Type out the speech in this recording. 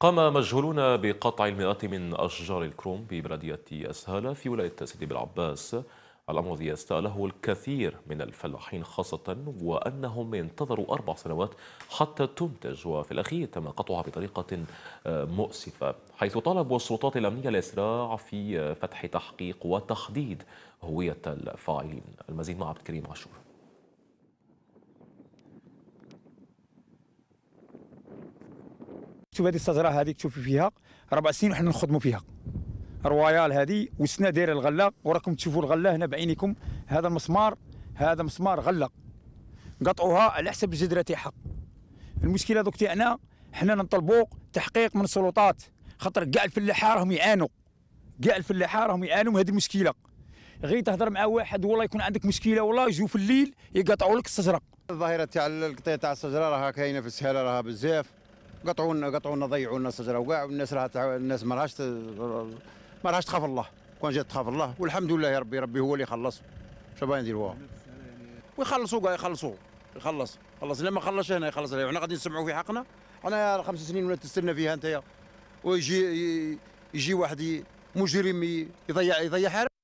قام مجهولون بقطع المئات من أشجار الكروم ببلدية أسهالة في ولاية سيدي بالعباس الأمر الذي يستأله الكثير من الفلاحين خاصة وأنهم ينتظروا أربع سنوات حتى تنتج وفي الأخير تم قطعها بطريقة آه، مؤسفة حيث طالبوا السلطات الأمنية الإسراع في آه، فتح تحقيق وتحديد هوية الفاعلين المزيد مع عبد الكريم عاشور شوف هذه الشجره هذه تشوفي فيها ربع سنين وحنا نخدموا فيها رويال هذه وسنا دايره الغله وراكم تشوفوا الغله هنا بعينكم هذا المسمار هذا مسمار غله قطعوها على حسب الجدره تاعها المشكله دوك تاعنا حنا نطلبوا تحقيق من السلطات خاطر كاع الفلاحه راهم يعانوا كاع الفلاحه راهم يعانوا من هذه المشكله غير تهضر مع واحد والله يكون عندك مشكله والله يجوا في الليل يقطعوا لك الشجره الظاهره تاع القطيع تاع الشجره راها كاينه في السهاله راها بزاف قطعونا قطعونا ضيعونا ضيعوا لنا الشجره وكاع والناس راها الناس ما راهاش ما راهاش تخاف الله كون جات تخاف الله والحمد لله يا ربي ربي هو اللي خلص شو باغي نديروها ويخلصوا كاع يخلصوا يخلص خلص لما ما خلصش هنا يخلص حنا غادي نسمعوا في حقنا انا خمس سنين ولا تستنى فيها انت ويجي يجي واحد مجرم يضيع يضيع